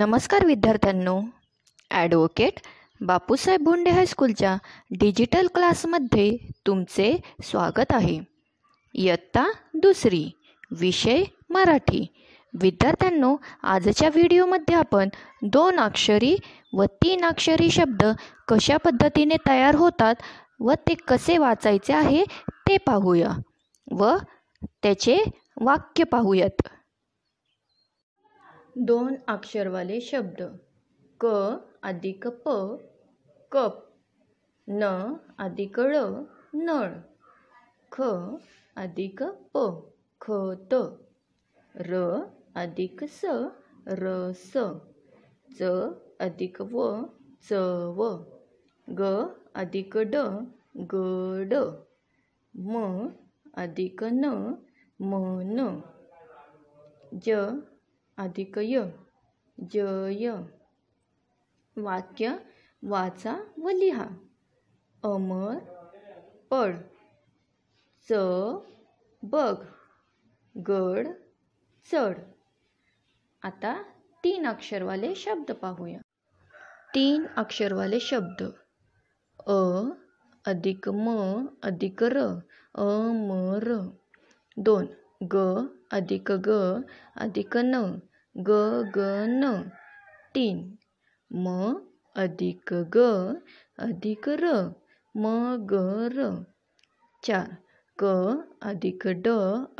नमस्कार विद्यार्थ्यांनो ॲडव्होकेट बापूसाहेब बोंडे हायस्कूलच्या डिजिटल क्लासमध्ये तुमचे स्वागत आहे इयत्ता दुसरी विषय मराठी विद्यार्थ्यांनो आजच्या व्हिडिओमध्ये आपण दोन अक्षरी व तीन अक्षरी शब्द कशा पद्धतीने तयार होतात व ते कसे वाचायचे आहे ते पाहूया व त्याचे वाक्य पाहूयात दोन अक्षरवाले शब्द क अधिक प कप न अधिक ळ नळ ख अधिक प खत र अधिक स रस च अधिक व व ग अधिक ड गड म अधिक न मन ज अधिक य जय वाक्य वाचा व लिहा अमर पड च बघ गड चढ आता तीन अक्षरवाले शब्द पाहूया तीन अक्षरवाले शब्द अ अधिक म अधिक र अमर दोन ग अधिक ग अधिक न ग ग न तीन म अधिक ग अधिक र म ग र चार क अधिक ड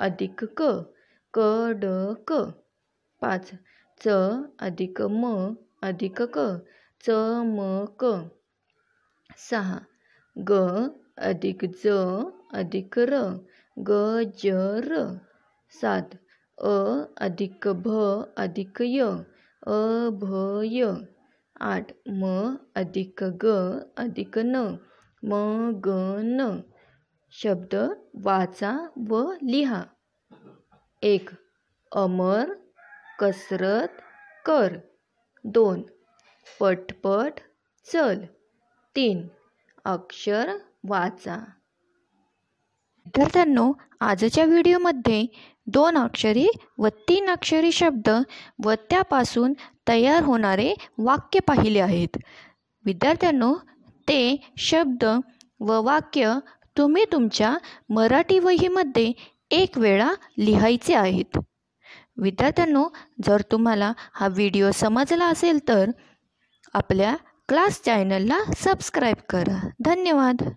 अधिक क क ड क पाच च अधिक म अधिक क च म क सहा ग अधिक ज अधिक र ग ज र सात अ अधिक भ अधिक य अ अभय आठ म अधिक ग अधिक न म ग न, शब्द वाचा व लिहा एक अमर कसरत कर दोन पटपट चल तीन अक्षर वाचा विद्यार्थ्यांनो आजच्या व्हिडिओमध्ये दोन अक्षरी व तीन अक्षरी शब्द व त्यापासून तयार होणारे वाक्य पाहिले आहेत विद्यार्थ्यांनो ते शब्द व वाक्य तुम्ही तुमच्या मराठी वहीमध्ये एक वेळा लिहायचे आहेत विद्यार्थ्यांनो जर तुम्हाला हा व्हिडिओ समजला असेल तर आपल्या क्लास चॅनलला सबस्क्राईब करा धन्यवाद